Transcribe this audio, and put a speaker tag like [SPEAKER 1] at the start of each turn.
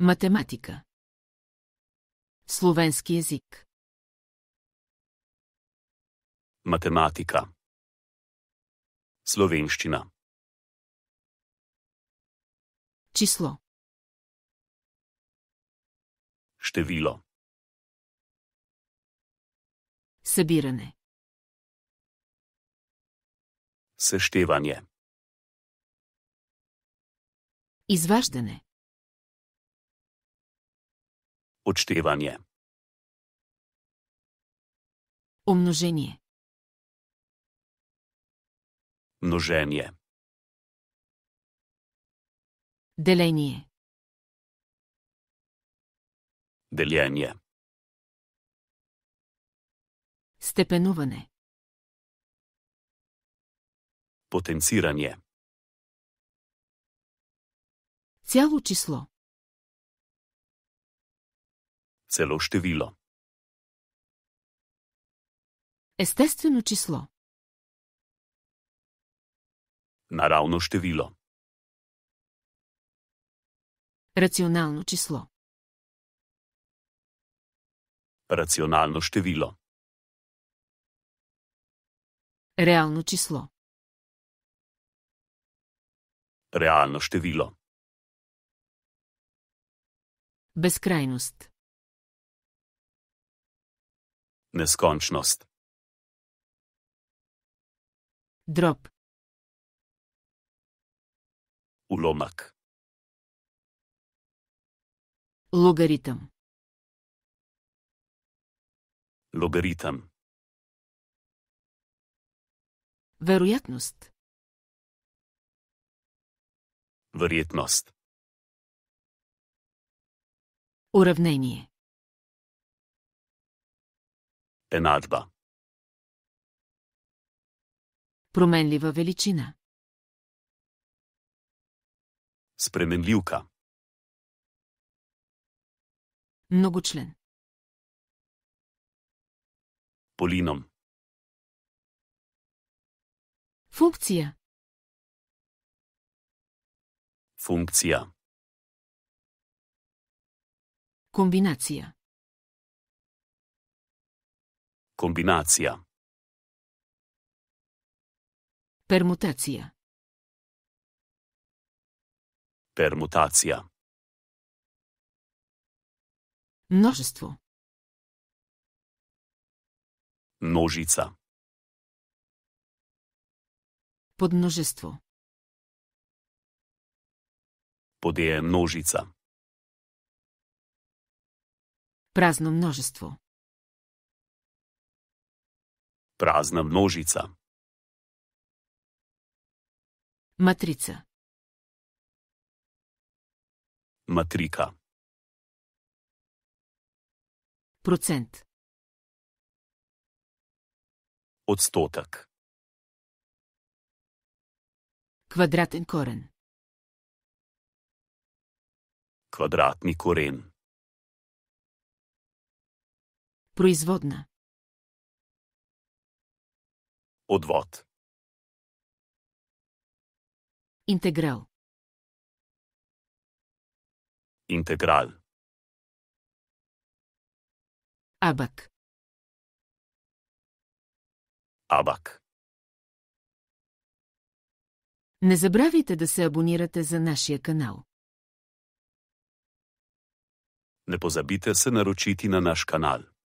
[SPEAKER 1] Математика. Словенски език. Математика. Словенщина. Число. Število. Събиране. Същеване. Изваждане. odštevanje. Умножение. Множение. Деление. Деление. Степенуване. Потенциране. Цяло число. celo število. Естествено число. Naravno število. Racionalno число. Racionalno število. Realno число. Realno število. Beskrajnost neskončnost. Drop. Ulomak. Logaritem. Logaritem. Verjetnost. Verjetnost. Uravnenje. Енадба. Променлива величина. Spremenljivka. Многочлен. Полином. Функция. Функция. Комбинация. kombinacja. Permutacja. Permutacja. nożystwo nożica podnożystwo Podje nożica Prazno nożystwo prazna množica. Matrica. Matrika. Procent. Odstotek. Kvadraten koren. Kvadratni koren. Proizvodna. Отвод. Интеграл. Интеграл. Абак. Абак. Не забравяйте да се абонирате за нашия канал. Не позабите се наручити на наш канал.